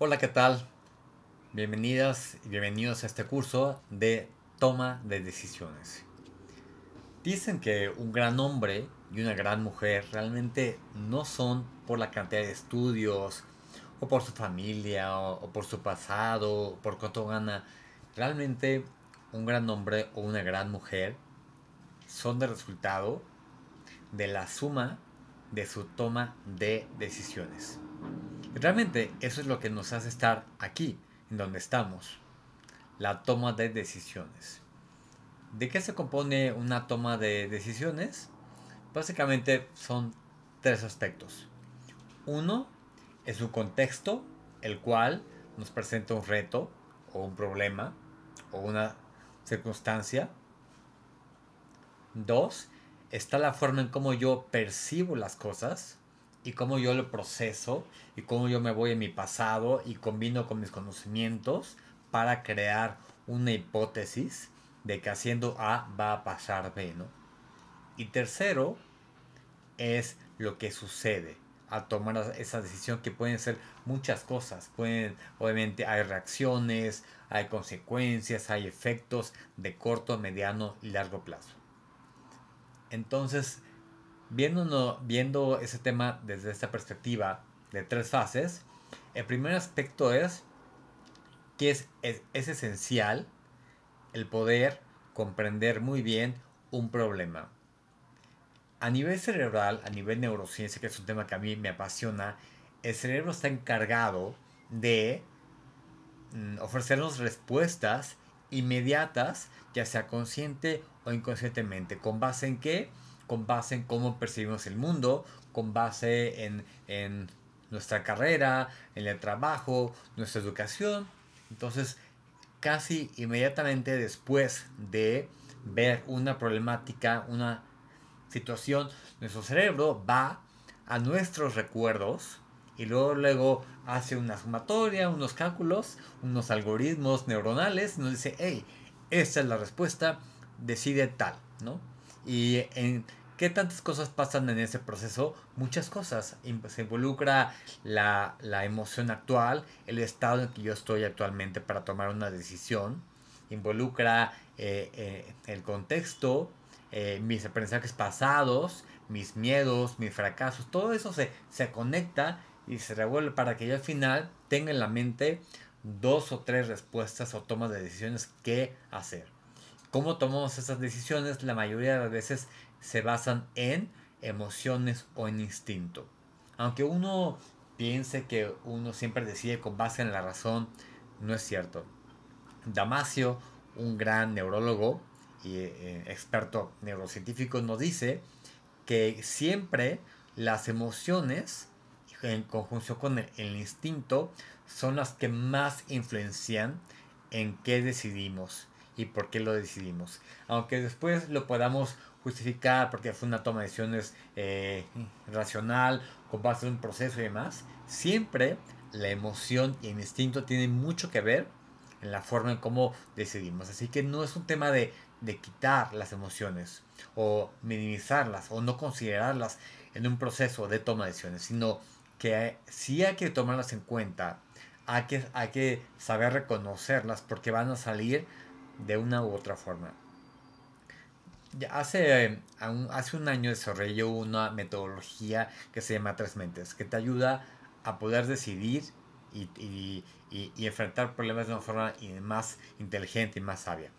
Hola, ¿qué tal? Bienvenidas y bienvenidos a este curso de toma de decisiones. Dicen que un gran hombre y una gran mujer realmente no son por la cantidad de estudios, o por su familia, o, por su pasado, o por cuánto gana. Realmente un gran hombre o una gran mujer son de resultado de la suma de su toma de decisiones. realmente eso es lo que nos hace estar aquí, en donde estamos, la toma de decisiones. ¿De qué se compone una toma de decisiones? Básicamente son tres aspectos. Uno es un contexto, el cual nos presenta un reto o un problema o una circunstancia. Dos está la forma en cómo yo percibo las cosas y cómo yo lo proceso y cómo yo me voy en mi pasado y combino con mis conocimientos para crear una hipótesis de que haciendo A va a pasar B, ¿no? Y tercero es lo que sucede al tomar esa decisión que pueden ser muchas cosas. Pueden, obviamente hay reacciones, hay consecuencias, hay efectos de corto, mediano y largo plazo. Entonces, viendo, viendo ese tema desde esta perspectiva de tres fases, el primer aspecto es que es, es esencial el poder comprender muy bien un problema. A nivel cerebral, a nivel neurociencia, que es un tema que a mí me apasiona, el cerebro está encargado de mm, ofrecernos respuestas inmediatas, ya sea consciente inconscientemente. ¿Con base en qué? Con base en cómo percibimos el mundo, con base en, nuestra carrera, en el trabajo, nuestra educación. Entonces, casi inmediatamente después de ver una problemática, una situación, nuestro cerebro va a nuestros recuerdos y luego, luego hace una sumatoria, unos cálculos, unos algoritmos neuronales nos dice, hey, esta es la respuesta, decide tal, ¿no? Y en qué tantas cosas pasan en ese proceso, muchas cosas. Se involucra la, emoción actual, el estado en que yo estoy actualmente para tomar una decisión, involucra eh, eh, el contexto, eh, mis aprendizajes pasados, mis miedos, mis fracasos, todo eso se, se conecta y se revuelve para que yo al final tenga en la mente dos o tres respuestas o tomas de decisiones que hacer cómo tomamos esas decisiones la mayoría de las veces se basan en emociones o en instinto. Aunque uno piense que uno siempre decide con base en la razón, no es cierto. Damasio, un gran neurólogo y eh, experto neurocientífico, nos dice que siempre las emociones en conjunción con el instinto son las que más influencian en qué decidimos y por qué lo decidimos. Aunque después lo podamos justificar porque fue una toma de decisiones eh, racional, con base en un proceso y demás, siempre la emoción y el instinto tienen mucho que ver en la forma en cómo decidimos. Así que no es un tema de, de quitar las emociones o minimizarlas o no considerarlas en un proceso de toma de decisiones, sino que sí hay que tomarlas en cuenta, hay que, hay que saber reconocerlas porque van a salir de una u otra forma. Hace, eh, hace un año desarrollé una metodología que se llama Tres Mentes, que te ayuda a poder decidir y, enfrentar problemas de una forma más inteligente y más sabia.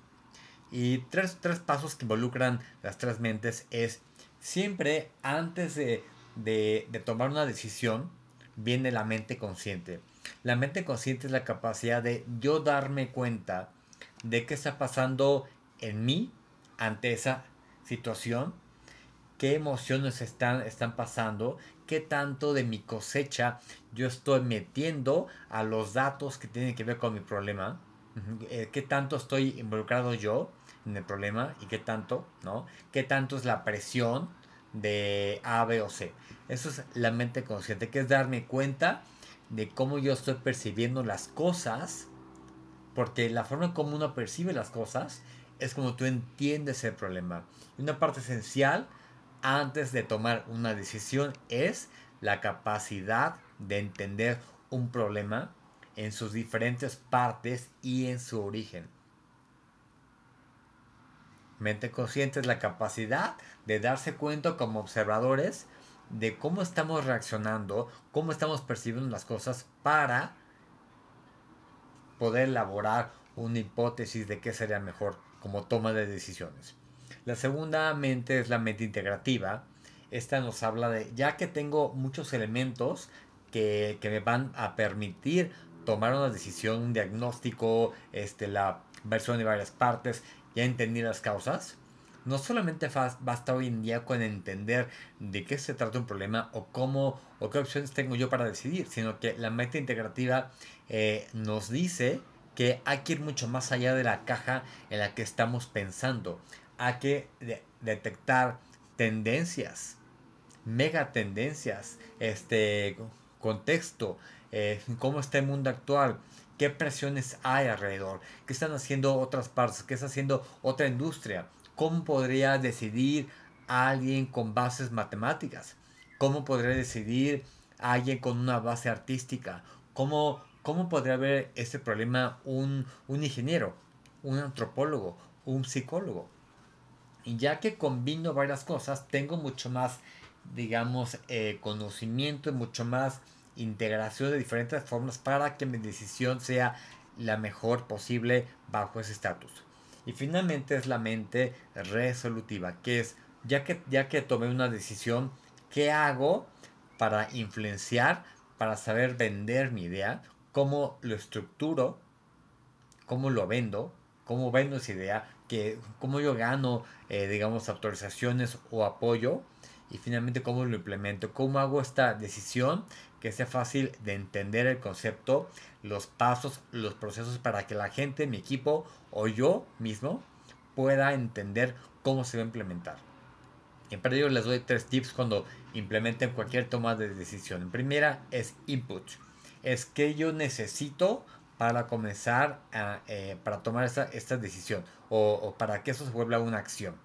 Y tres, pasos que involucran las tres mentes es siempre antes de, de, tomar una decisión viene la mente consciente. La mente consciente es la capacidad de yo darme cuenta de qué está pasando en mí ante esa situación, qué emociones están, están pasando, qué tanto de mi cosecha yo estoy metiendo a los datos que tienen que ver con mi problema, eh, qué tanto estoy involucrado yo en el problema y qué tanto, ¿no? ¿Qué tanto es la presión de A, B o C? Eso es la mente consciente, que es darme cuenta de cómo yo estoy percibiendo las cosas porque la forma como uno percibe las cosas es como tú entiendes el problema. una parte esencial antes de tomar una decisión es la capacidad de entender un problema en sus diferentes partes y en su origen. Mente consciente es la capacidad de darse cuenta como observadores de cómo estamos reaccionando, cómo estamos percibiendo las cosas para poder elaborar una hipótesis de qué sería mejor como toma de decisiones. La segunda mente es la mente integrativa. Esta nos habla de, ya que tengo muchos elementos que, que me van a permitir tomar una decisión, un diagnóstico, este, la versión de varias partes, ya entendí las causas, no solamente basta hoy en día con entender de qué se trata un problema o cómo o qué opciones tengo yo para decidir, sino que la meta integrativa eh, nos dice que hay que ir mucho más allá de la caja en la que estamos pensando. Hay que detectar tendencias, mega tendencias, este contexto, eh, cómo está el mundo actual, qué presiones hay alrededor, qué están haciendo otras partes, qué está haciendo otra industria, ¿Cómo podría decidir alguien con bases matemáticas? ¿Cómo podría decidir alguien con una base artística? ¿Cómo, cómo podría ver este problema un, ingeniero, un antropólogo, un psicólogo? Y ya que combino varias cosas, tengo mucho más, digamos, eh, conocimiento y mucho más integración de diferentes formas para que mi decisión sea la mejor posible bajo ese estatus. Y finalmente es la mente resolutiva, que es, ya que, ya que tomé una decisión, ¿qué hago para influenciar, para saber vender mi idea? ¿Cómo lo estructuro? ¿Cómo lo vendo? ¿Cómo vendo esa idea? Que, ¿Cómo yo gano, eh, digamos, autorizaciones o apoyo? Y finalmente, ¿cómo lo implemento? ¿Cómo hago esta decisión que sea fácil de entender el concepto, los pasos, los procesos para que la gente, mi equipo o yo mismo pueda entender cómo se va a implementar. En ello les doy tres tips cuando implementen cualquier toma de decisión. En primera es input. Es que yo necesito para comenzar a, eh, para tomar esta, decisión o, para que eso se vuelva una acción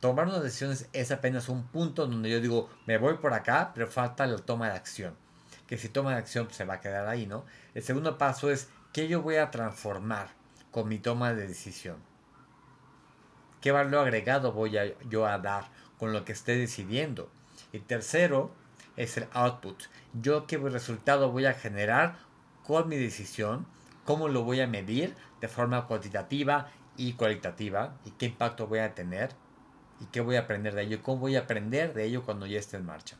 tomar una decisiones es apenas un punto donde yo digo, me voy por acá, pero falta la toma de acción que si toma acción pues, se va a quedar ahí, ¿no? El segundo paso es qué yo voy a transformar con mi toma de decisión. ¿Qué valor agregado voy a, yo a dar con lo que esté decidiendo? Y tercero es el output. Yo qué resultado voy a generar con mi decisión, cómo lo voy a medir de forma cuantitativa y cualitativa y qué impacto voy a tener y qué voy a aprender de ello, cómo voy a aprender de ello cuando ya esté en marcha.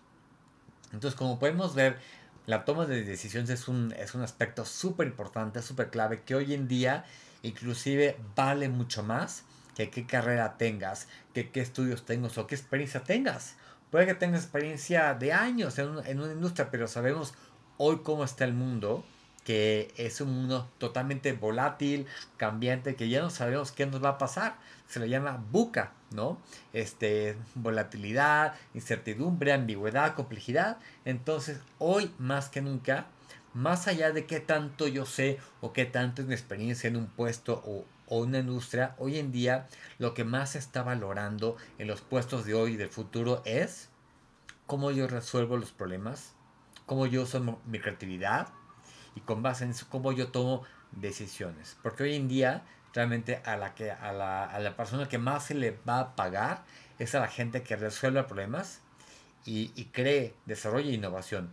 Entonces, como podemos ver, la toma de decisiones es un, es un aspecto súper importante, súper clave, que hoy en día inclusive vale mucho más que qué carrera tengas, que qué estudios tengas o qué experiencia tengas. Puede que tengas experiencia de años en, en una industria, pero sabemos hoy cómo está el mundo que es un mundo totalmente volátil, cambiante, que ya no sabemos qué nos va a pasar. Se le llama buca, ¿no? Este, volatilidad, incertidumbre, ambigüedad, complejidad. Entonces, hoy más que nunca, más allá de qué tanto yo sé o qué tanto es mi experiencia en un puesto o, o una industria, hoy en día lo que más se está valorando en los puestos de hoy y del futuro es cómo yo resuelvo los problemas, cómo yo uso mi creatividad, y con base en eso cómo yo tomo decisiones. Porque hoy en día realmente a la, que, a la, a la persona que más se le va a pagar es a la gente que resuelve problemas y, y cree, desarrolla e innovación,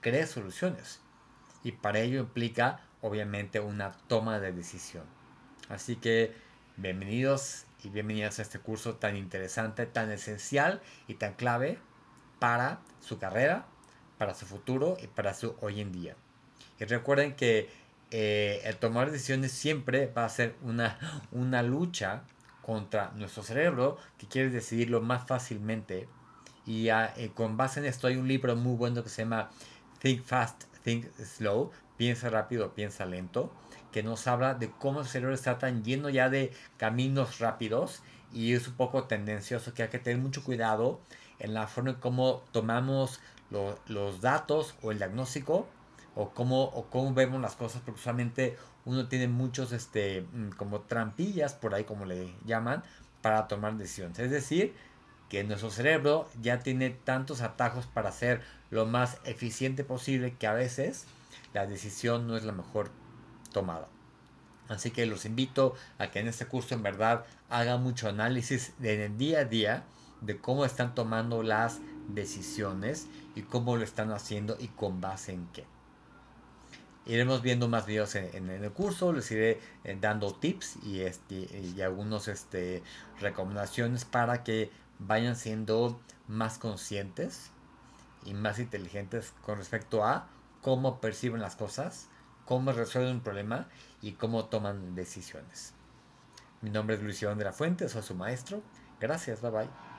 cree soluciones. Y para ello implica obviamente una toma de decisión. Así que bienvenidos y bienvenidas a este curso tan interesante, tan esencial y tan clave para su carrera, para su futuro y para su hoy en día. Y recuerden que eh, el tomar decisiones siempre va a ser una, lucha contra nuestro cerebro que quiere decidirlo más fácilmente. Y ah, eh, con base en esto hay un libro muy bueno que se llama Think Fast, Think Slow, piensa rápido, piensa lento, que nos habla de cómo el cerebro está tan lleno ya de caminos rápidos y es un poco tendencioso que hay que tener mucho cuidado en la forma en cómo tomamos los datos o el diagnóstico o cómo, cómo vemos las cosas, porque usualmente uno tiene muchos, este, mm, como trampillas, por ahí como le llaman, para tomar decisiones. Es decir, que nuestro cerebro ya tiene tantos atajos para ser lo más eficiente posible que a veces la decisión no es la mejor tomada. Así que los invito a que en este curso en verdad hagan mucho análisis en el día a día de cómo están tomando las decisiones y cómo lo están haciendo y con base en qué iremos viendo más videos en, el curso, les iré eh, dando tips y, este, y algunas este, recomendaciones para que vayan siendo más conscientes y más inteligentes con respecto a cómo perciben las cosas, cómo resuelven un problema y cómo toman decisiones. Mi nombre es Luis Iván de la Fuente, soy su maestro. Gracias, bye bye.